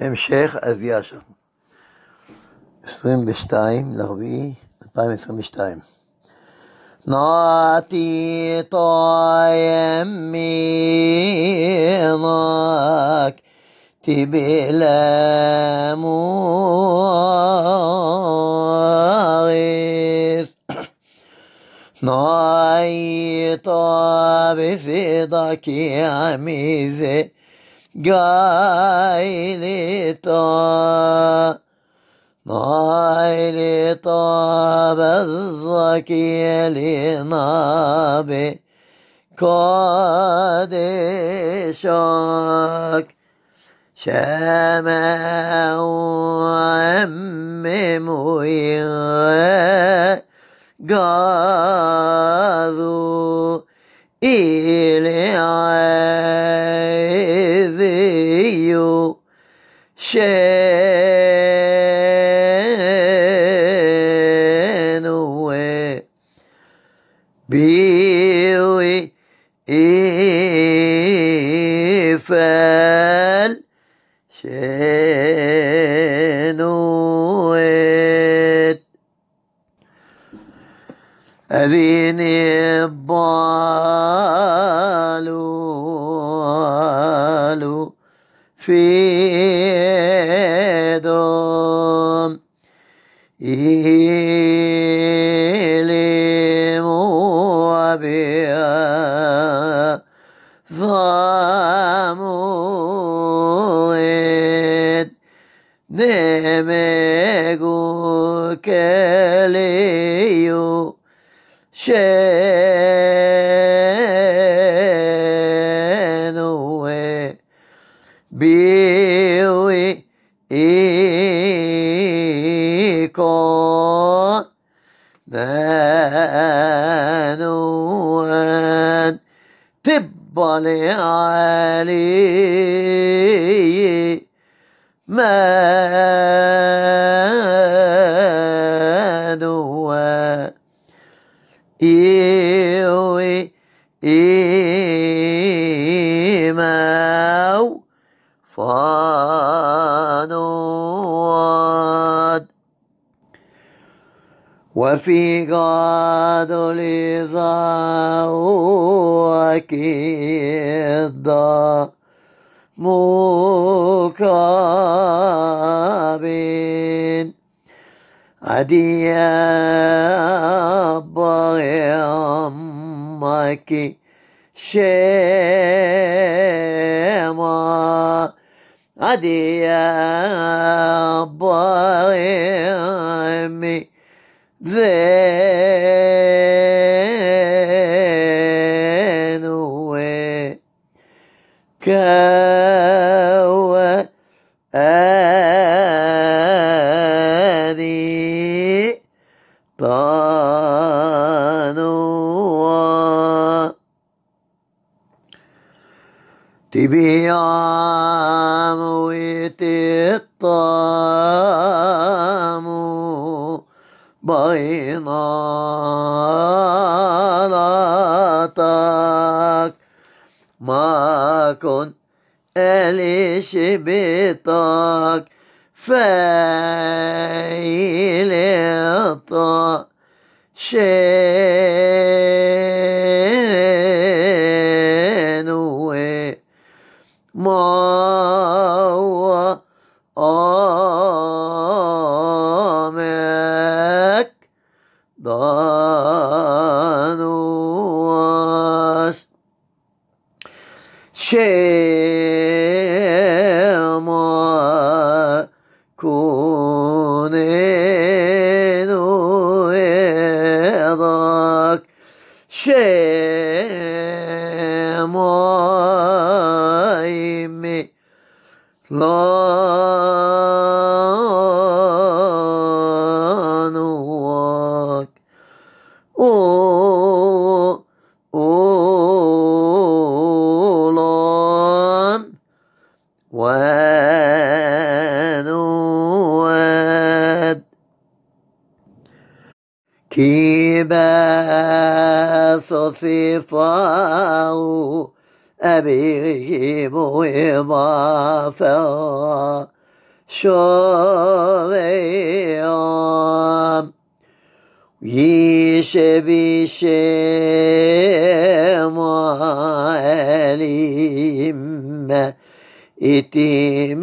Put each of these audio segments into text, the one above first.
המשך אז שם. 22 לרביעי 2022 נעתי תאימינק תבלם אריס נעי תאי בפדקי עמיזה gayli ta gayli ta bezzakili nabi kadişak şeme emmi muye gazu ili شانوي بيوي إفال شانويت أبيني بالو Fedom Ilimu Abia Vamu Et Nemegu Keliyu Shem بضئك بنوان طب لعلي إيوي إيمان فانواد وفي غاد لزاوك مكابين عدي أبغي أمك شيما עדי הבוהמי ונועה تبيام ويتطام بين لطاك ما كن أليش بطاك فايل الطاك شيء danuas Şema kunenu edak Şema كيما صفاه أبيب إضافة شويام Yeşebişemalim itmiyam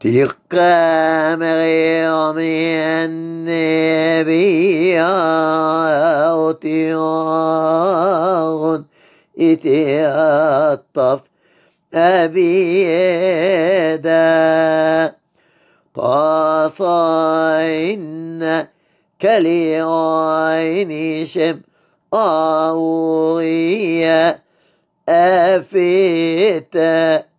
تلك مغير من نبيات اتيطف أبيدا طاصين كليعين شم أوغيا أفيتا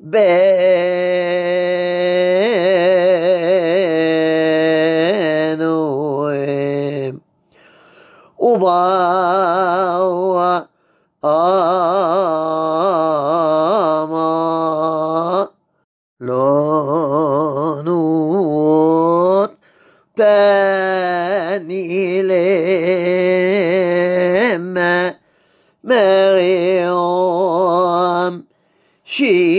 بينهم وضاء أما لونوت تاني لما مريم شيء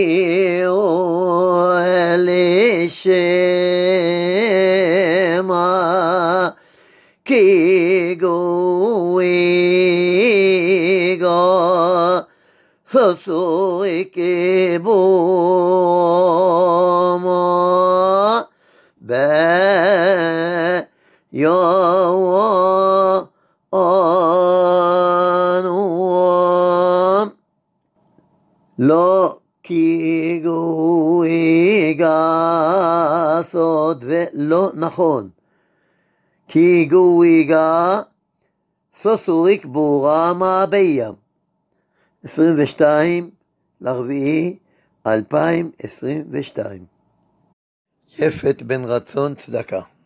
ego so soso eke bo mo be yo o wo, lo ga, so de lo נכון. ki גוריגה סוסוריק בורה מאביה. 22 לרביעי 2022 יפת בן רצון צדקה